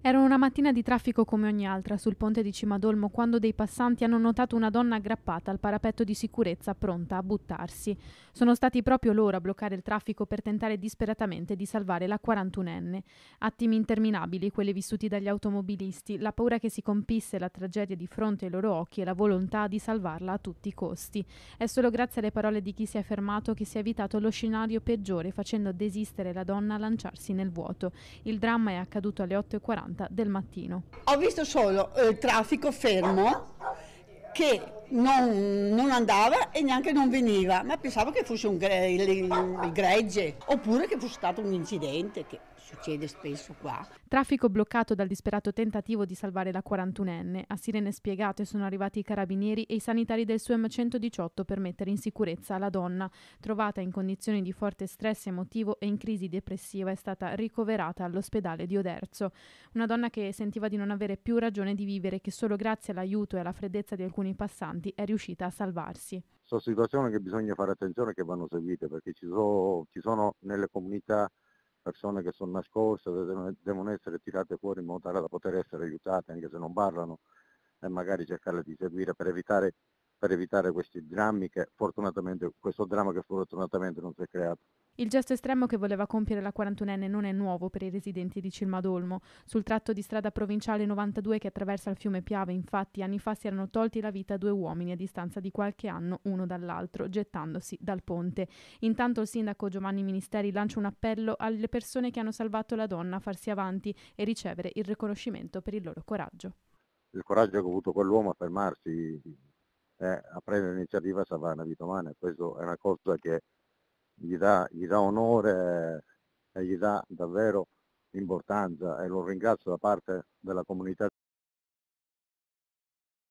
Era una mattina di traffico come ogni altra sul ponte di Cimadolmo quando dei passanti hanno notato una donna aggrappata al parapetto di sicurezza pronta a buttarsi. Sono stati proprio loro a bloccare il traffico per tentare disperatamente di salvare la 41enne. Attimi interminabili quelli vissuti dagli automobilisti, la paura che si compisse la tragedia di fronte ai loro occhi e la volontà di salvarla a tutti i costi. È solo grazie alle parole di chi si è fermato che si è evitato lo scenario peggiore facendo desistere la donna a lanciarsi nel vuoto. Il dramma è accaduto alle 8.40 del mattino. Ho visto solo il eh, traffico fermo che non, non, andava e neanche non veniva, ma pensavo che fosse un gre- il gregge oppure che fosse stato un incidente che succede spesso qua. Traffico bloccato dal disperato tentativo di salvare la 41enne. A sirene spiegate sono arrivati i carabinieri e i sanitari del SUM 118 per mettere in sicurezza la donna. Trovata in condizioni di forte stress emotivo e in crisi depressiva è stata ricoverata all'ospedale di Oderzo. Una donna che sentiva di non avere più ragione di vivere che solo grazie all'aiuto e alla freddezza di alcuni passanti avanti è riuscita a salvarsi. Sono situazioni che bisogna fare attenzione e che vanno seguite perché ci sono, ci sono nelle comunità persone che sono nascoste, devono essere tirate fuori in modo tale da poter essere aiutate anche se non parlano e magari cercare di seguire per evitare, per evitare questi drammi che fortunatamente, questo dramma che fortunatamente non si è creato. Il gesto estremo che voleva compiere la 41enne non è nuovo per i residenti di Cilmadolmo. Sul tratto di strada provinciale 92 che attraversa il fiume Piave, infatti, anni fa si erano tolti la vita due uomini a distanza di qualche anno uno dall'altro, gettandosi dal ponte. Intanto il sindaco Giovanni Ministeri lancia un appello alle persone che hanno salvato la donna a farsi avanti e ricevere il riconoscimento per il loro coraggio. Il coraggio che ha avuto quell'uomo a fermarsi, eh, a prendere l'iniziativa a salvare una vita umana, questa è una cosa che gli dà, gli dà onore e gli dà davvero importanza e lo ringrazio da parte della comunità